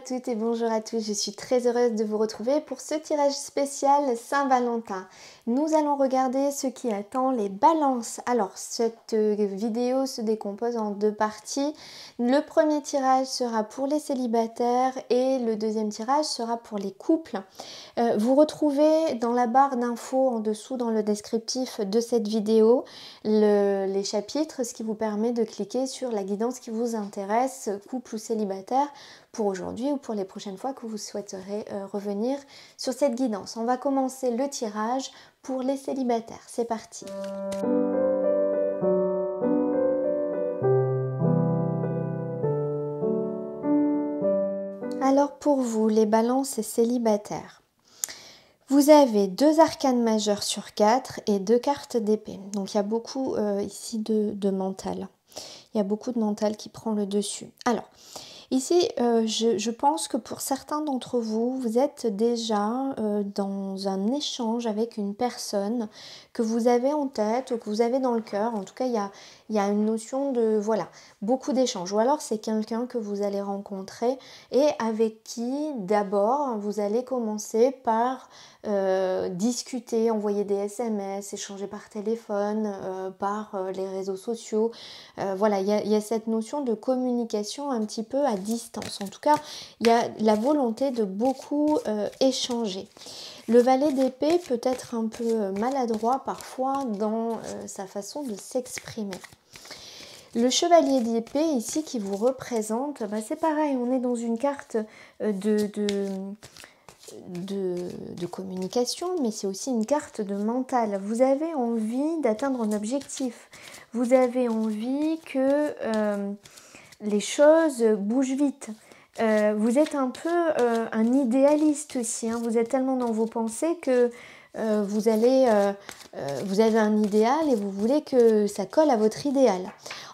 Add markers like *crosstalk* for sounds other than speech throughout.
à toutes et bonjour à tous, je suis très heureuse de vous retrouver pour ce tirage spécial Saint-Valentin. Nous allons regarder ce qui attend les balances. Alors, cette euh, vidéo se décompose en deux parties. Le premier tirage sera pour les célibataires et le deuxième tirage sera pour les couples. Euh, vous retrouvez dans la barre d'infos en dessous, dans le descriptif de cette vidéo, les chapitres, ce qui vous permet de cliquer sur la guidance qui vous intéresse, couple ou célibataire, pour aujourd'hui ou pour les prochaines fois que vous souhaiterez euh, revenir sur cette guidance. On va commencer le tirage pour les célibataires. C'est parti. Alors pour vous, les balances et célibataires, vous avez deux arcanes majeures sur quatre et deux cartes d'épée. Donc il y a beaucoup euh, ici de, de mental. Il y a beaucoup de mental qui prend le dessus. Alors, Ici, euh, je, pense que pour certains d'entre vous, vous êtes déjà euh, dans un échange avec une personne que vous avez en tête ou que vous avez dans le cœur. En tout cas, il y a, il y a une notion de, voilà, beaucoup d'échanges. Ou alors c'est quelqu'un que vous allez rencontrer et avec qui d'abord vous allez commencer par euh, discuter, envoyer des SMS, échanger par téléphone, euh, par euh, les réseaux sociaux. voilà, il y, a cette notion de communication un petit peu à distance. En tout cas, il y a la volonté de beaucoup échanger. Le valet d'épée peut être un peu euh, maladroit parfois dans euh, sa façon de s'exprimer. Le chevalier d'épée ici qui vous représente, bah, c'est pareil, on est dans une carte euh, de, de, de, communication, mais c'est aussi une carte de mental. Vous avez envie d'atteindre un objectif, vous avez envie que les choses bougent vite. Euh, vous êtes un peu euh, un idéaliste aussi, hein. vous êtes tellement dans vos pensées que euh, vous, allez, vous avez un idéal et vous voulez que ça colle à votre idéal.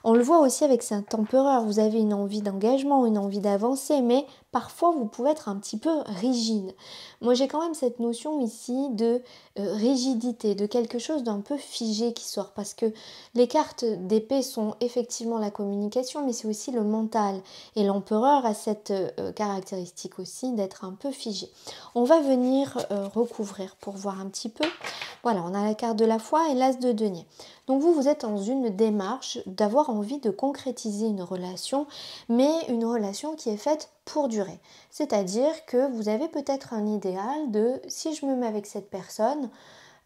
On le voit aussi avec saint empereur, vous avez une envie d'engagement, une envie d'avancer, mais parfois vous pouvez être un petit peu rigide. Moi j'ai quand même cette notion ici de euh, rigidité, de quelque chose d'un peu figé qui sort parce que les cartes d'épée sont effectivement la communication mais c'est aussi le mental et l'empereur a cette euh, caractéristique aussi d'être un peu figé. On va venir euh, recouvrir pour voir un petit peu. Voilà, on a la carte de la foi et l'as de denier. Donc vous, vous êtes dans une démarche d'avoir envie de concrétiser une relation, mais une relation qui est faite pour durer. C'est-à-dire que vous avez peut-être un idéal de si je me mets avec cette personne,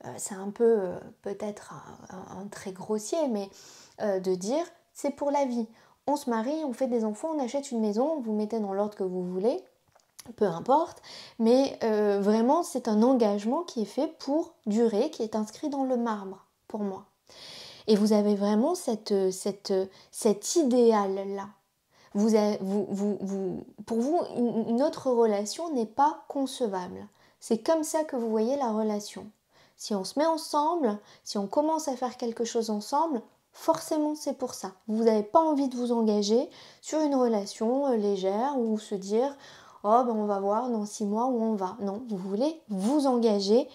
euh, c'est un peu euh, peut-être un, très grossier, mais euh, de dire c'est pour la vie. On se marie, on fait des enfants, on achète une maison, vous mettez dans l'ordre que vous voulez, peu importe, mais vraiment c'est un engagement qui est fait pour durer, qui est inscrit dans le marbre pour moi. Et vous avez vraiment cette, euh, cette, euh, cet idéal-là. Vous, vous, vous, pour vous, notre relation n'est pas concevable. C'est comme ça que vous voyez la relation. Si on se met ensemble, si on commence à faire quelque chose ensemble, forcément c'est pour ça. Vous n'avez pas envie de vous engager sur une relation euh, légère ou se dire oh ben on va voir dans six mois où on va. Non, vous voulez vous engager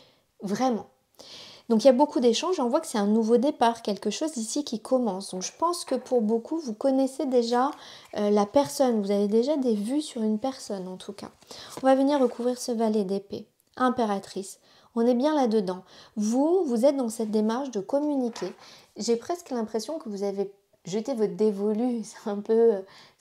vraiment. Donc il y a beaucoup d'échanges, on voit que c'est un nouveau départ, quelque chose ici qui commence. Donc je pense que pour beaucoup, vous connaissez déjà euh, la personne, vous avez déjà des vues sur une personne en tout cas. On va venir recouvrir ce valet d'épée, impératrice. On est bien là-dedans. Vous, vous êtes dans cette démarche de communiquer. J'ai presque l'impression que vous avez Jetez votre dévolu. *laughs* C'est un peu,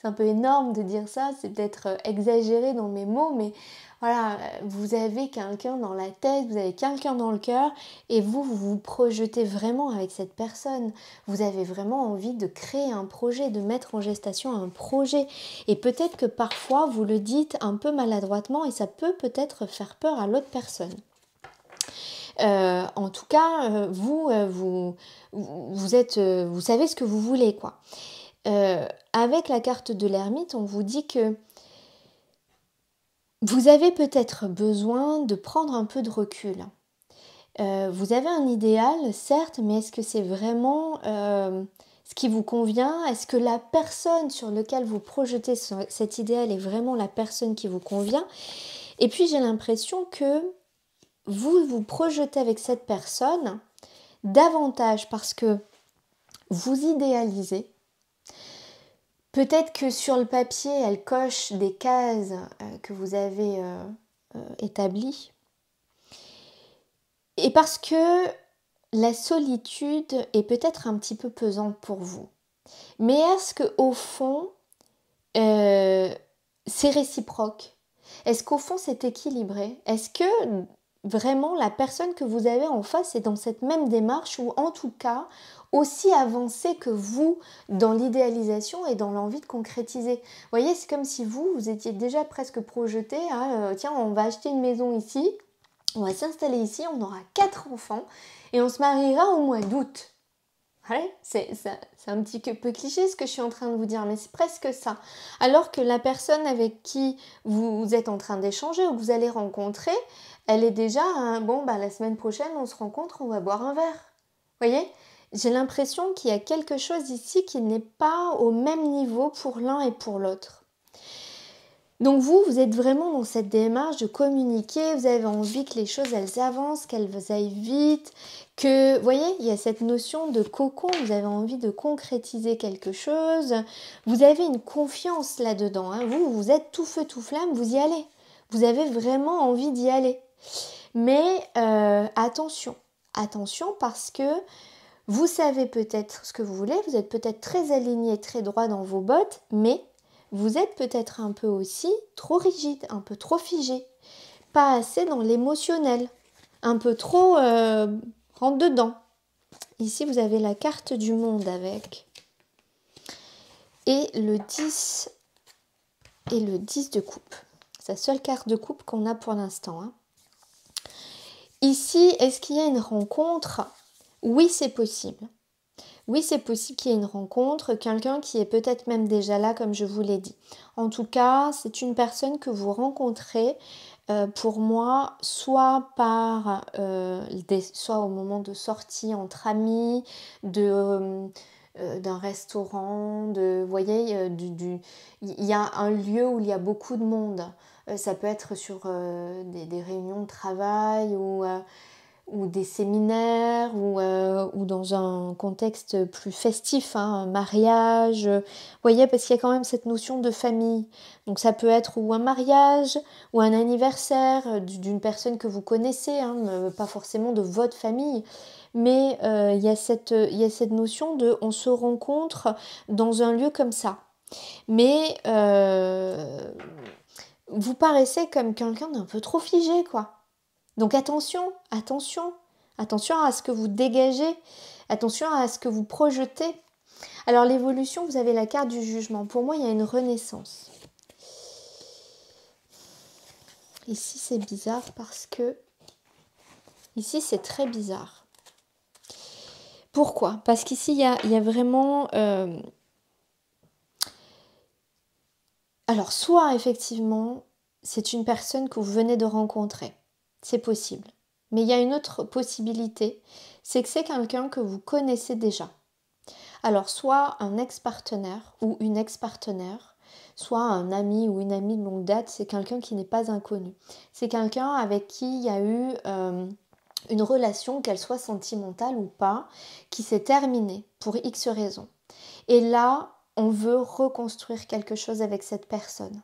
c'est un peu énorme de dire ça, c'est peut-être euh, exagéré dans mes mots, mais voilà, euh, vous avez quelqu'un dans la tête, vous avez quelqu'un dans le cœur, et vous, vous vous projetez vraiment avec cette personne. Vous avez vraiment envie de créer un projet, de mettre en gestation un projet. Et peut-être que parfois, vous le dites un peu maladroitement, et ça peut peut-être faire peur à l'autre personne. Euh, en tout cas, euh, euh, vous, vous, êtes, vous savez ce que vous voulez, quoi. avec la carte de l'ermite, on vous dit que vous avez peut-être besoin de prendre un peu de recul. vous avez un idéal, certes, mais est-ce que c'est vraiment ce qui vous convient Est-ce que la personne sur laquelle vous projetez cet idéal est vraiment la personne qui vous convient Et puis j'ai l'impression que vous vous projetez avec cette personne davantage parce que vous idéalisez. Peut-être que sur le papier, elle coche des cases euh, que vous avez euh, euh, établies. Et parce que la solitude est peut-être un petit peu pesante pour vous. Mais est-ce que au fond, c'est réciproque Est-ce qu'au fond, c'est équilibré Est-ce que vraiment la personne que vous avez en face est dans cette même démarche ou en tout cas aussi avancée que vous dans l'idéalisation et dans l'envie de concrétiser. Vous voyez, c'est comme si vous, vous étiez déjà presque projeté euh, tiens, on va acheter une maison ici, on va s'installer ici, on aura quatre enfants et on se mariera au mois d'août c'est un petit peu cliché ce que je suis en train de vous dire, mais c'est presque ça. Alors que la personne avec qui vous êtes en train d'échanger ou que vous allez rencontrer, elle est déjà bon, bah, la semaine prochaine, on se rencontre, on va boire un verre. Vous Voyez J'ai l'impression qu'il y a quelque chose ici qui n'est pas au même niveau pour l'un et pour l'autre. Donc vous, vous êtes vraiment dans cette démarche de communiquer, vous avez envie que les choses, elles avancent, qu'elles aillent vite, que, vous voyez, il y a cette notion de cocon, vous avez envie de concrétiser quelque chose, vous avez une confiance là-dedans, hein. vous, vous êtes tout feu, tout flamme, vous y allez, vous avez vraiment envie d'y aller. Mais euh, attention, attention parce que vous savez peut-être ce que vous voulez, vous êtes peut-être très aligné, très droit dans vos bottes, mais vous êtes peut-être un peu aussi trop rigide, un peu trop figé, pas assez dans l'émotionnel, un peu trop euh, rentre dedans. Ici, vous avez la carte du monde avec. Et le 10 et le 10 de coupe. C'est la seule carte de coupe qu'on a pour l'instant. Hein. Ici, est-ce qu'il y a une rencontre Oui, c'est possible. Oui, c'est possible qu'il y ait une rencontre, quelqu'un qui est peut-être même déjà là, comme je vous l'ai dit. En tout cas, c'est une personne que vous rencontrez euh, pour moi, soit par euh, soit au moment de sortie entre amis, de euh, d'un restaurant, de vous voyez, du, il y a un lieu où il y a beaucoup de monde. ça peut être sur des, réunions de travail ou ou des séminaires euh, ou, dans un contexte plus festif, hein, un mariage. Vous voyez, parce qu'il y a quand même cette notion de famille. Donc ça peut être ou un mariage ou un anniversaire euh, d'une personne que vous connaissez, hein, pas forcément de votre famille. Mais euh, il, y a cette, il cette notion de on se rencontre dans un lieu comme ça. Mais vous paraissez comme quelqu'un d'un peu trop figé, quoi. Donc attention, attention, attention à ce que vous dégagez, attention à ce que vous projetez. Alors l'évolution, vous avez la carte du jugement. Pour moi, il y a une renaissance. Ici, c'est bizarre parce que... Ici, c'est très bizarre. Pourquoi Parce qu'ici, il y a, vraiment... Euh, alors, soit effectivement, c'est une personne que vous venez de rencontrer c'est possible. Mais il y a une autre possibilité, c'est que c'est quelqu'un que vous connaissez déjà. Alors soit un ex-partenaire ou une ex-partenaire, soit un ami ou une amie de longue date, c'est quelqu'un qui n'est pas inconnu. C'est quelqu'un avec qui il y a eu euh, une relation, qu'elle soit sentimentale ou pas, qui s'est terminée pour X raisons. Et là, on veut reconstruire quelque chose avec cette personne.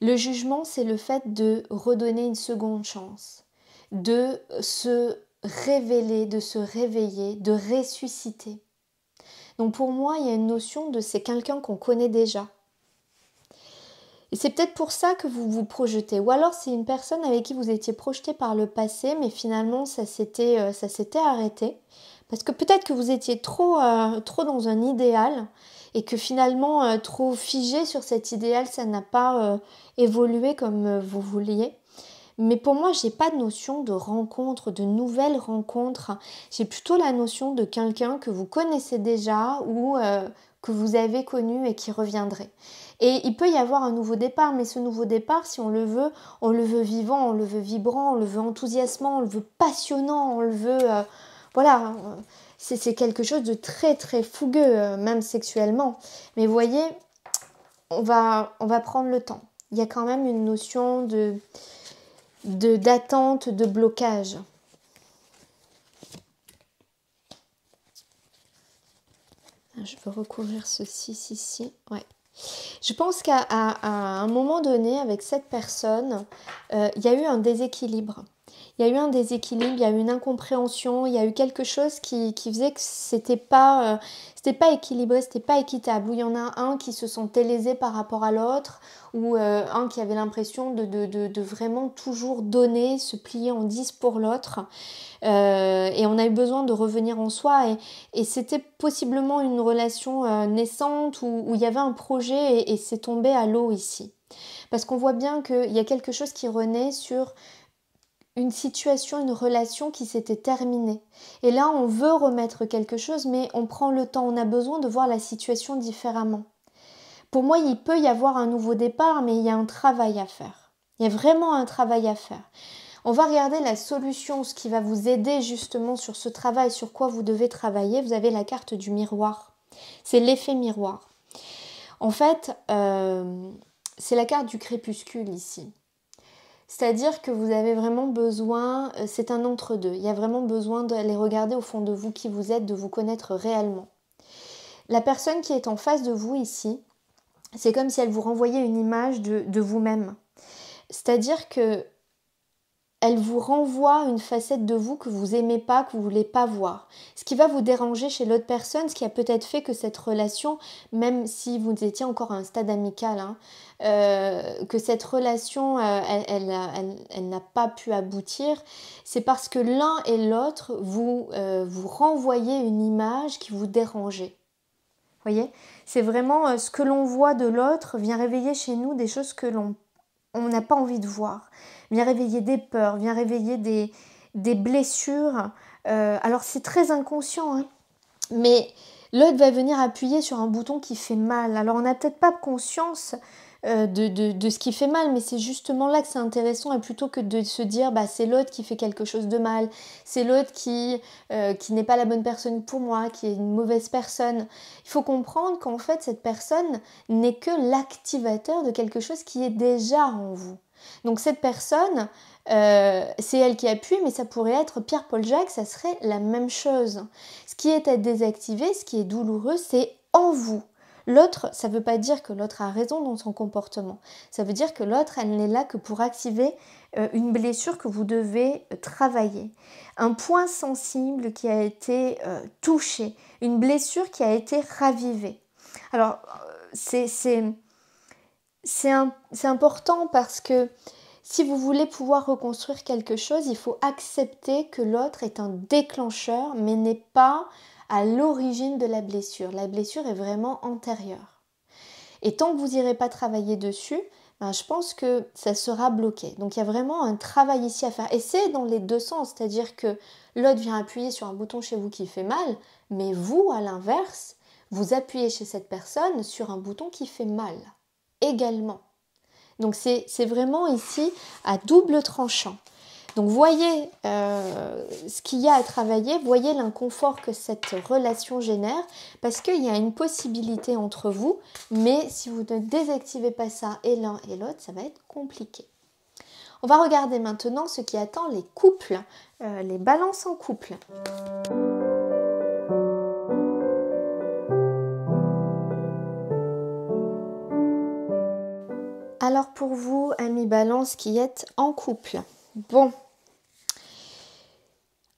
Le jugement, c'est le fait de redonner une seconde chance, de se révéler, de se réveiller, de ressusciter. Donc pour moi, il y a une notion de c'est quelqu'un qu'on connaît déjà. Et c'est peut-être pour ça que vous vous projetez. Ou alors c'est une personne avec qui vous étiez projeté par le passé, mais finalement ça s'était, euh, ça s'était arrêté. Parce que peut-être que vous étiez trop, euh, trop dans un idéal et que finalement euh, trop figé sur cet idéal, ça n'a pas euh, évolué comme euh, vous vouliez. Mais pour moi, j'ai pas de notion de rencontre, de nouvelle rencontre. J'ai plutôt la notion de quelqu'un que vous connaissez déjà ou que vous avez connu et qui reviendrait. Et il peut y avoir un nouveau départ, mais ce nouveau départ, si on le veut, on le veut vivant, on le veut vibrant, on le veut enthousiasmant, on le veut passionnant, on le veut... voilà, c'est quelque chose de très très fougueux, euh, même sexuellement. Mais vous voyez, on va, on va prendre le temps. Il y a quand même une notion de d'attente, de, blocage. Ah, je veux recouvrir ceci, ceci, Ouais. Je pense qu'à un moment donné, avec cette personne, euh, il y a eu un déséquilibre il y a eu un déséquilibre, il y a eu une incompréhension, il y a eu quelque chose qui, qui faisait que c'était pas, euh, c'était pas équilibré, c'était pas équitable. Où il y en a un qui se sentait lésé par rapport à l'autre, ou euh, un qui avait l'impression de, de, vraiment toujours donner, se plier en 10 pour l'autre. Euh, et on a eu besoin de revenir en soi. Et, c'était possiblement une relation naissante où, il y avait un projet et, et c'est tombé à l'eau ici. Parce qu'on voit bien qu'il y a quelque chose qui renaît sur une situation, une relation qui s'était terminée. Et là, on veut remettre quelque chose, mais on prend le temps, on a besoin de voir la situation différemment. Pour moi, il peut y avoir un nouveau départ, mais il y a un travail à faire. Il y a vraiment un travail à faire. On va regarder la solution, ce qui va vous aider justement sur ce travail, sur quoi vous devez travailler. Vous avez la carte du miroir. C'est l'effet miroir. En fait, euh, c'est la carte du crépuscule ici. C'est-à-dire que vous avez vraiment besoin, euh, c'est un entre-deux, il y a vraiment besoin d'aller regarder au fond de vous qui vous êtes, de vous connaître réellement. La personne qui est en face de vous ici, c'est comme si elle vous renvoyait une image de, vous-même. C'est-à-dire que elle vous renvoie une facette de vous que vous aimez pas, que vous voulez pas voir. Ce qui va vous déranger chez l'autre personne, ce qui a peut-être fait que cette relation, même si vous étiez encore à un stade amical, hein, euh, que cette relation, euh, elle, elle, n'a pas pu aboutir, c'est parce que l'un et l'autre, vous, euh, renvoyaient vous renvoyez une image qui vous dérangeait. Voyez C'est vraiment ce que l'on voit de l'autre vient réveiller chez nous des choses que l'on on n'a pas envie de voir, vient réveiller des peurs, vient réveiller des, des blessures. alors c'est très inconscient, hein. mais l'autre va venir appuyer sur un bouton qui fait mal. Alors on n'a peut-être pas conscience euh, de, ce qui fait mal, mais c'est justement là que c'est intéressant, et plutôt que de se dire bah, c'est l'autre qui fait quelque chose de mal, c'est l'autre euh, qui, n'est pas la bonne personne pour moi, qui est une mauvaise personne, il faut comprendre qu'en fait cette personne n'est que l'activateur de quelque chose qui est déjà en vous. Donc cette personne, euh, c'est elle qui appuie, mais ça pourrait être Pierre-Paul Jacques, ça serait la même chose. Ce qui est à désactiver, ce qui est douloureux, c'est en vous. L'autre, ça ne veut pas dire que l'autre a raison dans son comportement. Ça veut dire que l'autre, elle n'est là que pour activer euh, une blessure que vous devez euh, travailler. Un point sensible qui a été euh, touché. Une blessure qui a été ravivée. Alors, c'est important parce que si vous voulez pouvoir reconstruire quelque chose, il faut accepter que l'autre est un déclencheur, mais n'est pas à l'origine de la blessure. La blessure est vraiment antérieure. Et tant que vous n'irez pas travailler dessus, ben, je pense que ça sera bloqué. Donc il y a vraiment un travail ici à faire. Et c'est dans les deux sens, c'est-à-dire que l'autre vient appuyer sur un bouton chez vous qui fait mal, mais vous, à l'inverse, vous appuyez chez cette personne sur un bouton qui fait mal également. Donc c'est vraiment ici à double tranchant. Donc voyez euh, ce qu'il y a à travailler, voyez l'inconfort que cette relation génère, parce qu'il y a une possibilité entre vous, mais si vous ne désactivez pas ça et l'un et l'autre, ça va être compliqué. On va regarder maintenant ce qui attend les couples, euh, les balances en couple. Alors pour vous, amis balance qui êtes en couple, bon,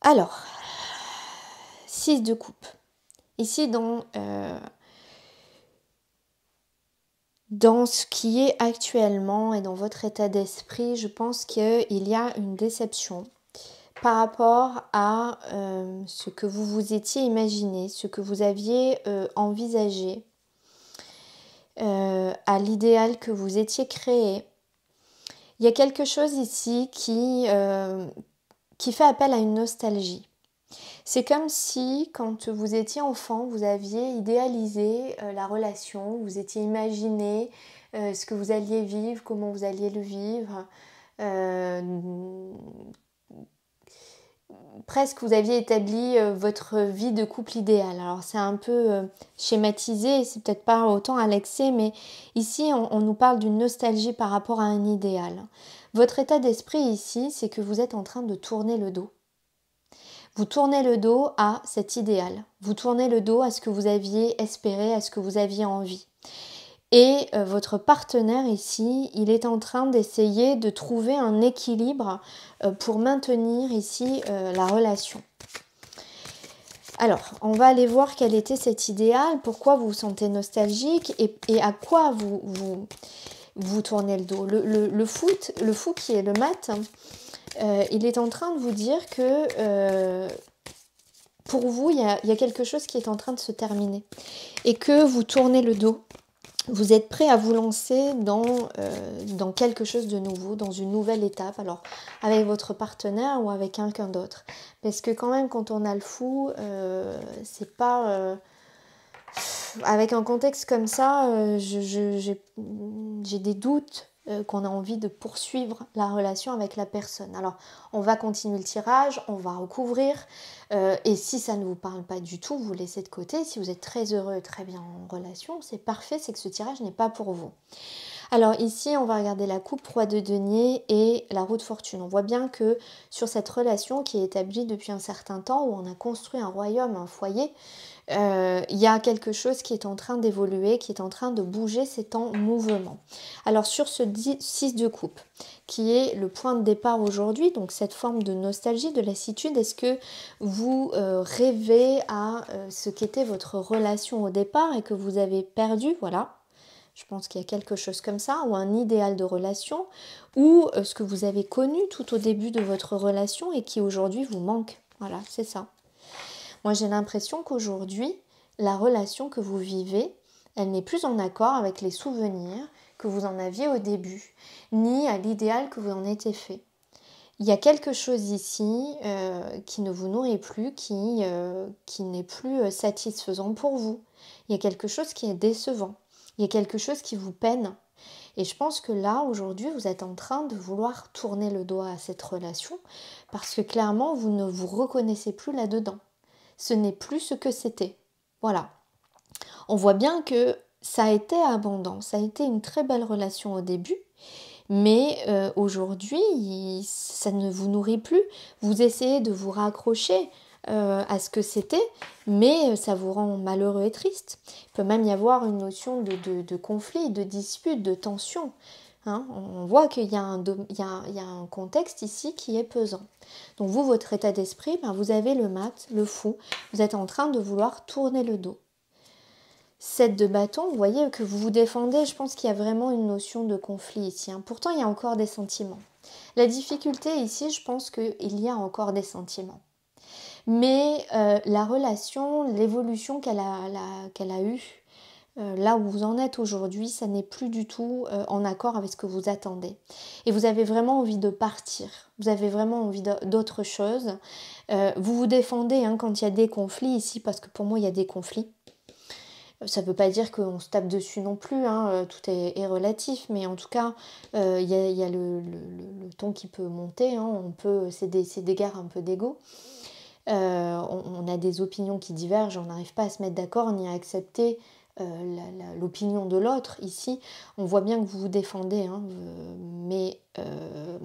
alors, 6 de coupe. Ici, dans, euh, dans ce qui est actuellement et dans votre état d'esprit, je pense qu'il y a une déception par rapport à euh, ce que vous vous étiez imaginé, ce que vous aviez euh, envisagé, à l'idéal que vous étiez créé. Il y a quelque chose ici qui, qui fait appel à une nostalgie. C'est comme si, quand vous étiez enfant, vous aviez idéalisé euh, la relation, vous étiez imaginé euh, ce que vous alliez vivre, comment vous alliez le vivre. Euh, presque vous aviez établi votre vie de couple idéal. Alors c'est un peu schématisé, c'est peut-être pas autant à l'excès, mais ici on, nous parle d'une nostalgie par rapport à un idéal. Votre état d'esprit ici, c'est que vous êtes en train de tourner le dos. Vous tournez le dos à cet idéal. Vous tournez le dos à ce que vous aviez espéré, à ce que vous aviez envie. Et euh, votre partenaire ici, il est en train d'essayer de trouver un équilibre euh, pour maintenir ici euh, la relation. Alors, on va aller voir quel était cet idéal, pourquoi vous vous sentez nostalgique et, et à quoi vous, vous, vous tournez le dos. Le, foot, le fou qui est le mat, euh, il est en train de vous dire que euh, pour vous, il y a, quelque chose qui est en train de se terminer et que vous tournez le dos vous êtes prêt à vous lancer dans, euh, dans, quelque chose de nouveau, dans une nouvelle étape, alors avec votre partenaire ou avec quelqu'un d'autre. Parce que quand même, quand on a le fou, c'est pas avec un contexte comme ça, euh, j'ai des doutes euh, qu'on a envie de poursuivre la relation avec la personne. Alors, on va continuer le tirage, on va recouvrir, euh, et si ça ne vous parle pas du tout, vous laissez de côté. Si vous êtes très heureux et très bien en relation, c'est parfait, c'est que ce tirage n'est pas pour vous. Alors ici, on va regarder la coupe roi de denier et la roue de fortune. On voit bien que sur cette relation qui est établie depuis un certain temps, où on a construit un royaume, un foyer, euh, il y a quelque chose qui est en train d'évoluer, qui est en train de bouger, c'est en mouvement. Alors sur ce 6 de coupe, qui est le point de départ aujourd'hui, donc cette forme de nostalgie, de lassitude, est-ce que vous euh, rêvez à euh, ce qu'était votre relation au départ et que vous avez perdu, voilà, je pense qu'il y a quelque chose comme ça, ou un idéal de relation, ou ce que vous avez connu tout au début de votre relation et qui aujourd'hui vous manque. Voilà, c'est ça. Moi, j'ai l'impression qu'aujourd'hui, la relation que vous vivez, elle n'est plus en accord avec les souvenirs que vous en aviez au début, ni à l'idéal que vous en étiez fait. Il y a quelque chose ici euh, qui ne vous nourrit plus, qui, euh, qui n'est plus euh, satisfaisant pour vous. Il y a quelque chose qui est décevant. Il y a quelque chose qui vous peine. Et je pense que là, aujourd'hui, vous êtes en train de vouloir tourner le doigt à cette relation parce que clairement, vous ne vous reconnaissez plus là-dedans ce n'est plus ce que c'était. Voilà. On voit bien que ça a été abondant, ça a été une très belle relation au début, mais euh, aujourd'hui, ça ne vous nourrit plus. Vous essayez de vous raccrocher euh, à ce que c'était, mais euh, ça vous rend malheureux et triste. Il peut même y avoir une notion de, de conflit, de dispute, de tension. Hein, on voit qu'il y, a un contexte ici qui est pesant. Donc vous, votre état d'esprit, ben, vous avez le mat, le fou, vous êtes en train de vouloir tourner le dos. Cette de bâton, vous voyez que vous vous défendez, je pense qu'il y a vraiment une notion de conflit ici. Hein. Pourtant, il y a encore des sentiments. La difficulté ici, je pense qu'il y a encore des sentiments. Mais euh, la relation, l'évolution qu'elle a, a eue euh, là où vous en êtes aujourd'hui, ça n'est plus du tout euh, en accord avec ce que vous attendez. Et vous avez vraiment envie de partir, vous avez vraiment envie d'autre chose. Euh, vous vous défendez hein, quand il y a des conflits ici, parce que pour moi, il y a des conflits. Ça ne veut pas dire qu'on se tape dessus non plus, hein, tout est, relatif, mais en tout cas, il y, a, le, ton qui peut monter, hein. on peut, c'est des, des un peu d'ego. on, a des opinions qui divergent, on n'arrive pas à se mettre d'accord ni à accepter euh, l'opinion de l'autre. Ici, on voit bien que vous vous défendez, hein, euh, mais euh,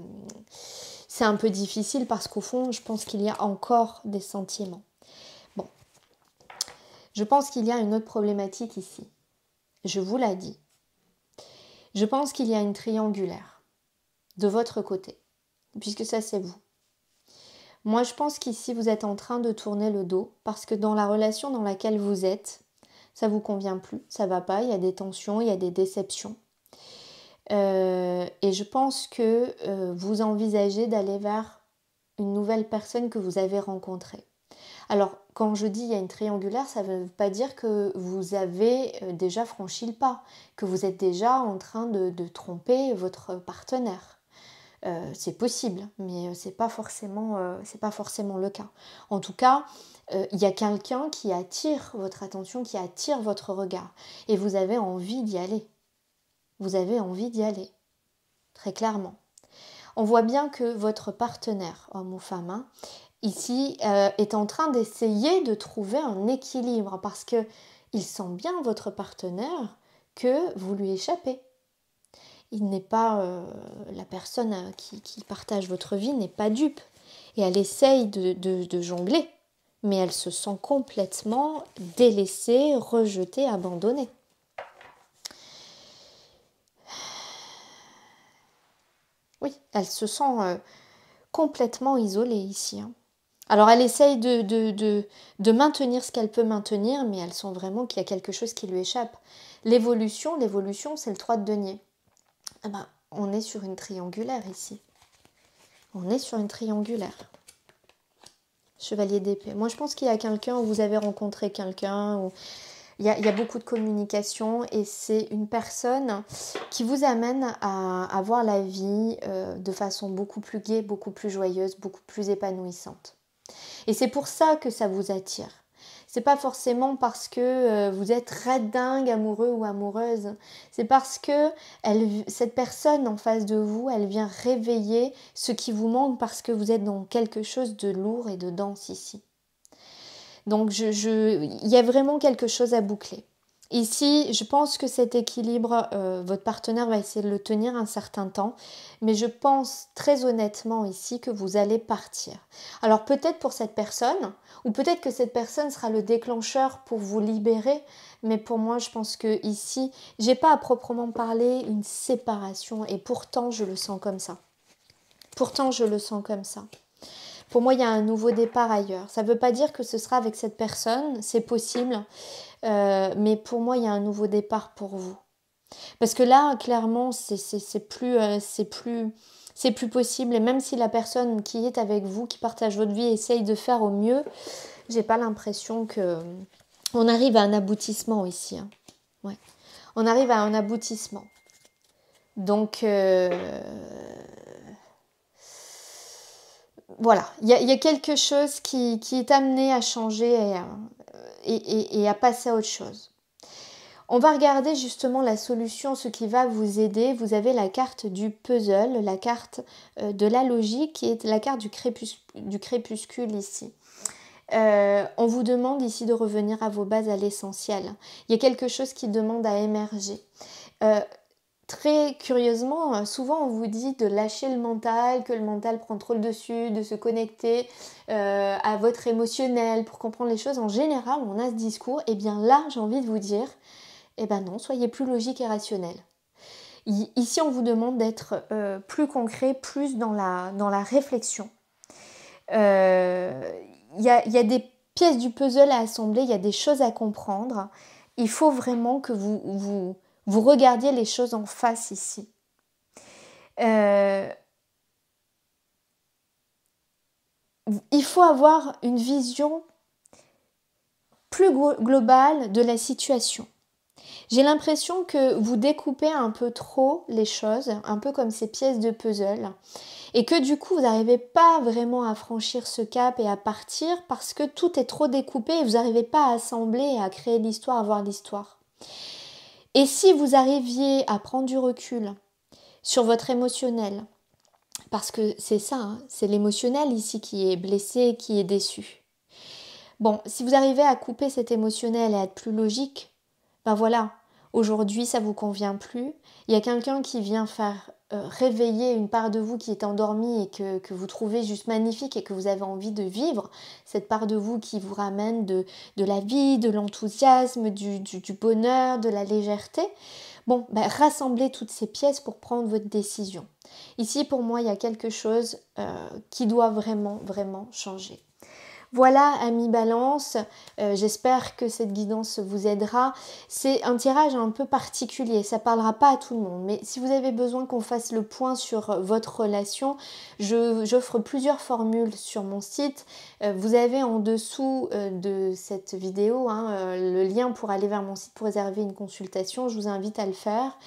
c'est un peu difficile parce qu'au fond, je pense qu'il y a encore des sentiments. Bon, je pense qu'il y a une autre problématique ici. Je vous l'ai dit. Je pense qu'il y a une triangulaire de votre côté, puisque ça c'est vous. Moi, je pense qu'ici, vous êtes en train de tourner le dos parce que dans la relation dans laquelle vous êtes, ça vous convient plus, ça va pas, il y a des tensions, il y a des déceptions. Euh, et je pense que euh, vous envisagez d'aller vers une nouvelle personne que vous avez rencontrée. Alors, quand je dis il y a une triangulaire, ça ne veut pas dire que vous avez euh, déjà franchi le pas, que vous êtes déjà en train de tromper votre partenaire. Euh, c'est possible, mais euh, c'est pas forcément euh, pas forcément le cas. En tout cas, il y a quelqu'un qui attire votre attention, qui attire votre regard, et vous avez envie d'y aller. Vous avez envie d'y aller, très clairement. On voit bien que votre partenaire, homme ou femme, hein, ici est en train d'essayer de trouver un équilibre parce que il sent bien votre partenaire que vous lui échappez il n'est pas euh, la personne euh, qui, partage votre vie n'est pas dupe et elle essaye de, jongler mais elle se sent complètement délaissée rejetée abandonnée oui elle se sent euh, complètement isolée ici hein. alors elle essaye de, de maintenir ce qu'elle peut maintenir mais elle sent vraiment qu'il y a quelque chose qui lui échappe l'évolution l'évolution c'est le 3 de denier ah bah, on est sur une triangulaire ici. On est sur une triangulaire. Chevalier d'épée. Moi, je pense qu'il y a quelqu'un, vous avez rencontré quelqu'un, où il, y a beaucoup de communication, et c'est une personne qui vous amène à, avoir voir la vie euh, de façon beaucoup plus gaie, beaucoup plus joyeuse, beaucoup plus épanouissante. Et c'est pour ça que ça vous attire. C'est pas forcément parce que euh, vous êtes dingue, amoureux ou amoureuse. C'est parce que cette personne en face de vous, elle vient réveiller ce qui vous manque parce que vous êtes dans quelque chose de lourd et de dense ici. Donc, il je, je, y a vraiment quelque chose à boucler. Ici, je pense que cet équilibre, euh, votre partenaire va essayer de le tenir un certain temps, mais je pense très honnêtement ici que vous allez partir. Alors peut-être pour cette personne, ou peut-être que cette personne sera le déclencheur pour vous libérer, mais pour moi, je pense que ici, j'ai pas à proprement parler une séparation, et pourtant, je le sens comme ça. Pourtant, je le sens comme ça. Pour moi, il y a un nouveau départ ailleurs. Ça ne veut pas dire que ce sera avec cette personne, c'est possible, euh, mais pour moi, il y a un nouveau départ pour vous. Parce que là, clairement, c'est plus, euh, c'est plus, c'est plus possible. Et même si la personne qui est avec vous, qui partage votre vie, essaye de faire au mieux, j'ai pas l'impression que on arrive à un aboutissement ici. Hein. Ouais. On arrive à un aboutissement. Donc, euh, voilà, il y, a quelque chose qui, est amené à changer euh, et, à passer à autre chose. On va regarder justement la solution, ce qui va vous aider. Vous avez la carte du puzzle, la carte euh, de la logique qui est la carte du, du crépuscule ici. Euh, on vous demande ici de revenir à vos bases, à l'essentiel. Il y a quelque chose qui demande à émerger très curieusement, hein, souvent on vous dit de lâcher le mental, que le mental prend trop le dessus, de se connecter euh, à votre émotionnel pour comprendre les choses. En général, on a ce discours. Et eh bien là, j'ai envie de vous dire, eh ben non, soyez plus logique et rationnel. Ici, on vous demande d'être euh, plus concret, plus dans la, dans la réflexion. Euh, il y, a, y, a, des pièces du puzzle à assembler, il y a des choses à comprendre. Il faut vraiment que vous, vous vous regardiez les choses en face ici. Euh, il faut avoir une vision plus globale de la situation. J'ai l'impression que vous découpez un peu trop les choses, un peu comme ces pièces de puzzle, et que du coup vous n'arrivez pas vraiment à franchir ce cap et à partir parce que tout est trop découpé et vous n'arrivez pas à assembler à créer l'histoire, à voir l'histoire. Et si vous arriviez à prendre du recul sur votre émotionnel, parce que c'est ça, hein, c'est l'émotionnel ici qui est blessé, qui est déçu. Bon, si vous arrivez à couper cet émotionnel et à être plus logique, ben voilà, aujourd'hui ça vous convient plus, il y a quelqu'un qui vient faire euh, réveiller une part de vous qui est endormie et que, vous trouvez juste magnifique et que vous avez envie de vivre, cette part de vous qui vous ramène de, la vie, de l'enthousiasme, du, bonheur, de la légèreté, bon, bah, rassemblez toutes ces pièces pour prendre votre décision. Ici, pour moi, il y a quelque chose euh, qui doit vraiment, vraiment changer. Voilà, ami balance, euh, j'espère que cette guidance vous aidera. C'est un tirage un peu particulier, ça parlera pas à tout le monde, mais si vous avez besoin qu'on fasse le point sur euh, votre relation, j'offre plusieurs formules sur mon site. Euh, vous avez en dessous de cette vidéo hein, le lien pour aller vers mon site pour réserver une consultation. Je vous invite à le faire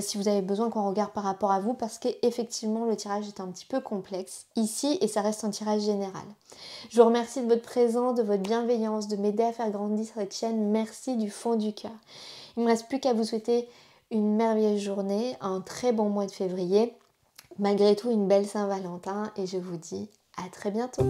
si vous avez besoin qu'on regarde par rapport à vous, parce qu'effectivement le tirage est un petit peu complexe ici et ça reste un tirage général. Je vous remercie de votre présence, de votre bienveillance, de m'aider à faire grandir cette chaîne. Merci du fond du cœur. Il ne me reste plus qu'à vous souhaiter une merveilleuse journée, un très bon mois de février, malgré tout une belle Saint-Valentin et je vous dis à très bientôt.